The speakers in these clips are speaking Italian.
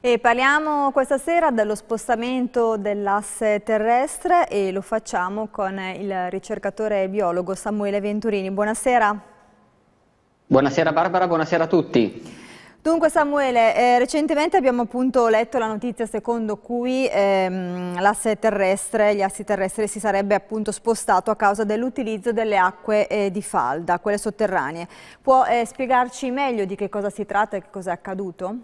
E parliamo questa sera dello spostamento dell'asse terrestre e lo facciamo con il ricercatore biologo Samuele Venturini. Buonasera. Buonasera Barbara, buonasera a tutti. Dunque Samuele, eh, recentemente abbiamo appunto letto la notizia secondo cui ehm, l'asse terrestre, gli assi terrestri si sarebbe appunto spostato a causa dell'utilizzo delle acque eh, di falda, quelle sotterranee. Può eh, spiegarci meglio di che cosa si tratta e che cosa è accaduto?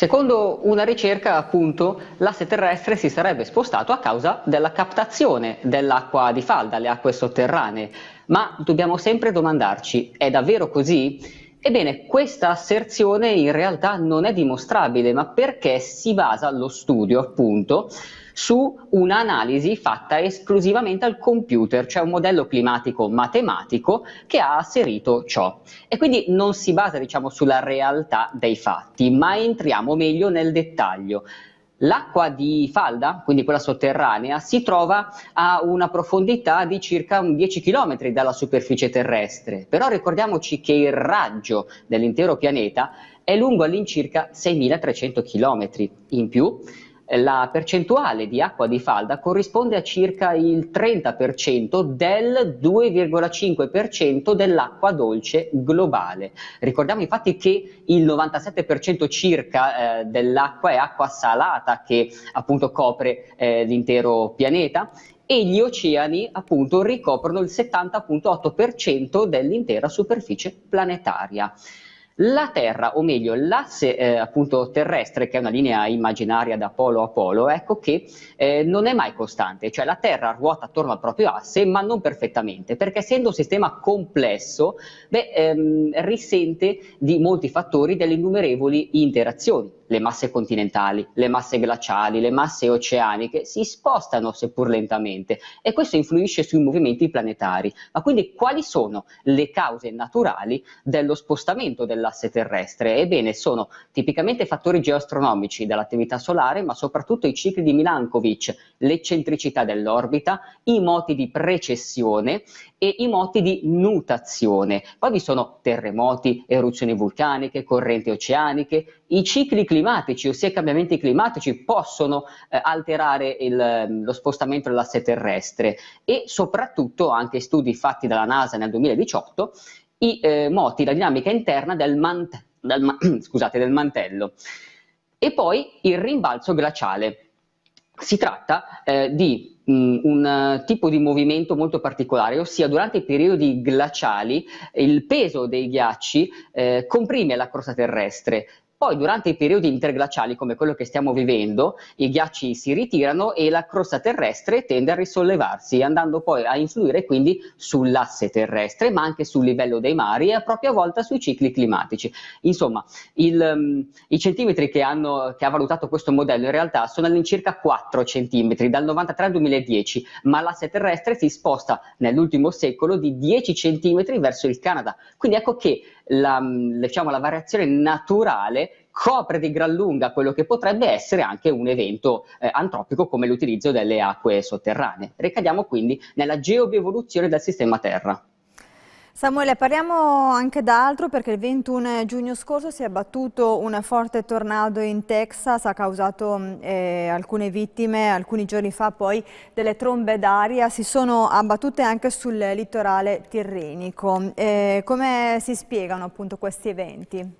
Secondo una ricerca, appunto, l'asse terrestre si sarebbe spostato a causa della captazione dell'acqua di falda, le acque sotterranee. Ma dobbiamo sempre domandarci, è davvero così? Ebbene, questa asserzione in realtà non è dimostrabile, ma perché si basa lo studio, appunto, su un'analisi fatta esclusivamente al computer, cioè un modello climatico matematico che ha asserito ciò. E quindi non si basa diciamo, sulla realtà dei fatti, ma entriamo meglio nel dettaglio. L'acqua di falda, quindi quella sotterranea, si trova a una profondità di circa 10 km dalla superficie terrestre, però ricordiamoci che il raggio dell'intero pianeta è lungo all'incirca 6.300 km. In più, eh, la percentuale di acqua di falda corrisponde a circa il 30% del 2,5% dell'acqua dolce globale. Ricordiamo infatti che il 97% circa eh, dell'acqua è acqua salata che appunto copre eh, l'intero pianeta e gli oceani appunto ricoprono il 70.8% dell'intera superficie planetaria. La Terra, o meglio l'asse eh, appunto terrestre, che è una linea immaginaria da polo a polo, ecco che eh, non è mai costante, cioè la Terra ruota attorno al proprio asse, ma non perfettamente, perché essendo un sistema complesso, beh, ehm, risente di molti fattori delle innumerevoli interazioni le masse continentali, le masse glaciali, le masse oceaniche si spostano seppur lentamente e questo influisce sui movimenti planetari. Ma quindi quali sono le cause naturali dello spostamento dell'asse terrestre? Ebbene, sono tipicamente fattori geoastronomici dell'attività solare, ma soprattutto i cicli di Milankovitch, l'eccentricità dell'orbita, i moti di precessione e i moti di nutazione. Poi vi sono terremoti, eruzioni vulcaniche, correnti oceaniche, i cicli climatici, ossia i cambiamenti climatici, possono eh, alterare il, mm, lo spostamento dell'asse terrestre e soprattutto anche studi fatti dalla NASA nel 2018 i eh, moti, la dinamica interna del, mant- del, ma- scusate, del mantello. E poi il rimbalzo glaciale. Si tratta eh, di mm, un eh, tipo di movimento molto particolare, ossia durante i periodi glaciali il peso dei ghiacci eh, comprime la crosta terrestre poi durante i periodi interglaciali come quello che stiamo vivendo, i ghiacci si ritirano e la crosta terrestre tende a risollevarsi, andando poi a influire quindi sull'asse terrestre, ma anche sul livello dei mari e a propria volta sui cicli climatici. Insomma, il, um, i centimetri che, hanno, che, ha valutato questo modello in realtà sono all'incirca 4 centimetri dal 93 al 2010, ma l'asse terrestre si sposta nell'ultimo secolo di 10 centimetri verso il Canada. Quindi ecco che la, diciamo, la variazione naturale copre di gran lunga quello che potrebbe essere anche un evento eh, antropico come l'utilizzo delle acque sotterranee. Ricadiamo quindi nella geobiovoluzione del sistema Terra. Samuele, parliamo anche d'altro perché il 21 giugno scorso si è abbattuto un forte tornado in Texas, ha causato mm, eh, alcune vittime, alcuni giorni fa poi delle trombe d'aria si sono abbattute anche sul litorale tirrenico. Eh, come si spiegano appunto questi eventi?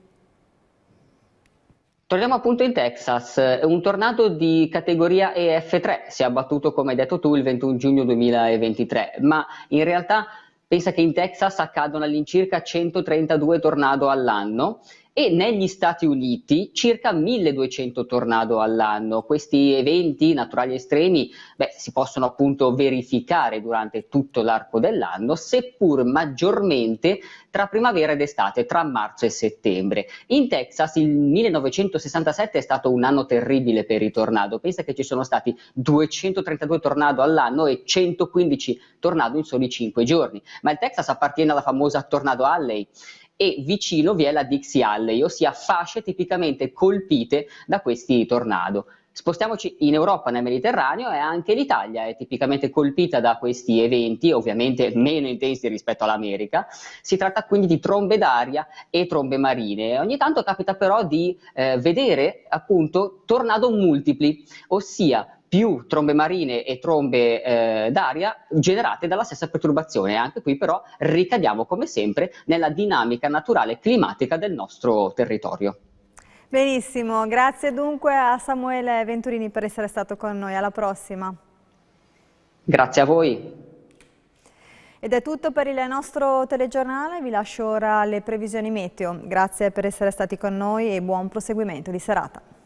Torniamo appunto in Texas, un tornado di categoria EF3 si è abbattuto come hai detto tu il 21 giugno 2023, ma in realtà Pensa che in Texas accadono all'incirca 132 tornado all'anno e negli Stati Uniti circa 1200 tornado all'anno. Questi eventi naturali estremi beh, si possono appunto verificare durante tutto l'arco dell'anno, seppur maggiormente tra primavera ed estate, tra marzo e settembre. In Texas il 1967 è stato un anno terribile per i tornado, pensa che ci sono stati 232 tornado all'anno e 115 tornado in soli 5 giorni, ma il Texas appartiene alla famosa Tornado Alley e vicino vi è la Dixie Alley, ossia fasce tipicamente colpite da questi tornado. Spostiamoci in Europa, nel Mediterraneo, e anche l'Italia è tipicamente colpita da questi eventi, ovviamente meno intensi rispetto all'America. Si tratta quindi di trombe d'aria e trombe marine. Ogni tanto capita però di eh, vedere appunto tornado multipli, ossia più trombe marine e trombe eh, d'aria generate dalla stessa perturbazione. Anche qui però ricadiamo come sempre nella dinamica naturale climatica del nostro territorio. Benissimo, grazie dunque a Samuele Venturini per essere stato con noi, alla prossima. Grazie a voi. Ed è tutto per il nostro telegiornale, vi lascio ora le previsioni meteo. Grazie per essere stati con noi e buon proseguimento di serata.